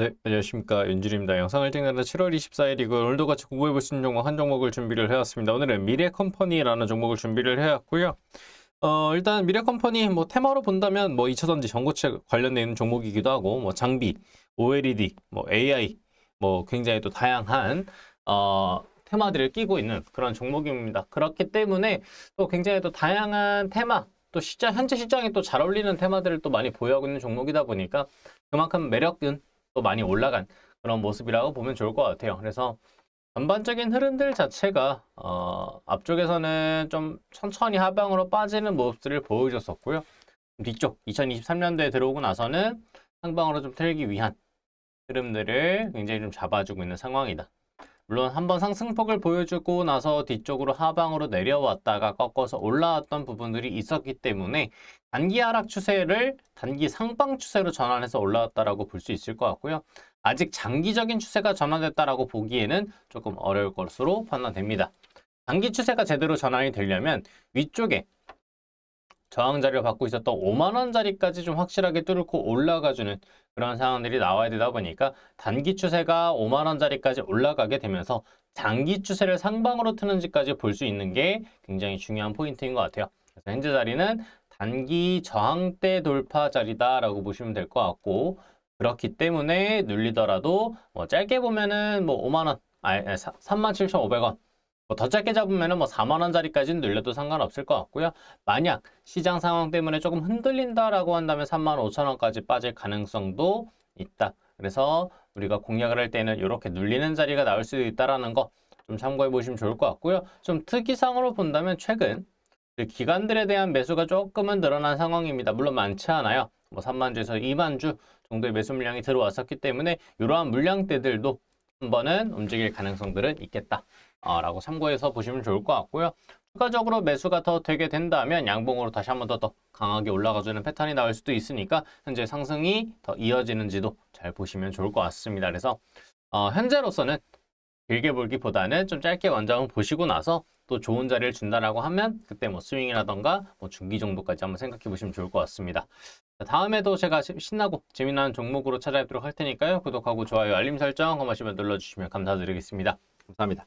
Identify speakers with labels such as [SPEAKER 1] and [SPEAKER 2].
[SPEAKER 1] 네, 안녕하십니까. 윤진입니다. 영상을 찍는다 7월 24일이고 오늘도 같이 공부해볼 수 있는 종목 한 종목을 준비를 해왔습니다. 오늘은 미래컴퍼니라는 종목을 준비를 해왔고요. 어, 일단 미래컴퍼니 뭐 테마로 본다면 뭐 2차전지 전고체 관련된 있는 종목이기도 하고 뭐 장비, OLED, 뭐 AI 뭐 굉장히 또 다양한 어, 테마들을 끼고 있는 그런 종목입니다. 그렇기 때문에 또 굉장히 또 다양한 테마 또 시장 현재 시장에 또잘 어울리는 테마들을 또 많이 보유하고 있는 종목이다 보니까 그만큼 매력은 또 많이 올라간 그런 모습이라고 보면 좋을 것 같아요. 그래서 전반적인 흐름들 자체가 어, 앞쪽에서는 좀 천천히 하방으로 빠지는 모습들을 보여줬었고요. 뒤쪽 2023년도에 들어오고 나서는 상방으로 좀 틀기 위한 흐름들을 굉장히 좀 잡아주고 있는 상황이다. 물론 한 번 상승폭을 보여주고 나서 뒤쪽으로 하방으로 내려왔다가 꺾어서 올라왔던 부분들이 있었기 때문에 단기 하락 추세를 단기 상방 추세로 전환해서 올라왔다라고 볼 수 있을 것 같고요. 아직 장기적인 추세가 전환됐다라고 보기에는 조금 어려울 것으로 판단됩니다. 장기 추세가 제대로 전환이 되려면 위쪽에 저항자를 리 받고 있었던 5만원짜리까지 좀 확실하게 뚫고 올라가주는 그런 상황들이 나와야 되다 보니까 단기 추세가 5만원짜리까지 올라가게 되면서 장기 추세를 상방으로 트는지까지 볼 수 있는 게 굉장히 중요한 포인트인 것 같아요. 그래서 현재 자리는 단기 저항대 돌파 자리다라고 보시면 될 것 같고 그렇기 때문에 눌리더라도 뭐 짧게 보면은 뭐 5만원, 아 37,500원 뭐더 짧게 잡으면 뭐 4만원짜리까지는 늘려도 상관없을 것 같고요. 만약 시장 상황 때문에 조금 흔들린다라고 한다면 3만 5천원까지 빠질 가능성도 있다. 그래서 우리가 공략을 할 때는 이렇게 눌리는 자리가 나올 수도 있다라는 거 좀 참고해 보시면 좋을 것 같고요. 좀 특이상으로 본다면 최근 그 기관들에 대한 매수가 조금은 늘어난 상황입니다. 물론 많지 않아요. 뭐 3만 주에서 2만 주 정도의 매수 물량이 들어왔었기 때문에 이러한 물량대들도 한번은 움직일 가능성들은 있겠다. 아, 라고 참고해서 보시면 좋을 것 같고요. 추가적으로 매수가 더 되게 된다면 양봉으로 다시 한 번 더, 더 강하게 올라가주는 패턴이 나올 수도 있으니까 현재 상승이 더 이어지는지도 잘 보시면 좋을 것 같습니다. 그래서 어, 현재로서는 길게 볼기보다는 좀 짧게 완장을 보시고 나서 또 좋은 자리를 준다라고 하면 그때 뭐 스윙이라던가 뭐 중기 정도까지 한번 생각해 보시면 좋을 것 같습니다. 다음에도 제가 신나고 재미난 종목으로 찾아뵙도록 할 테니까요. 구독하고 좋아요, 알림 설정 한 번씩만 눌러주시면 감사드리겠습니다. 감사합니다.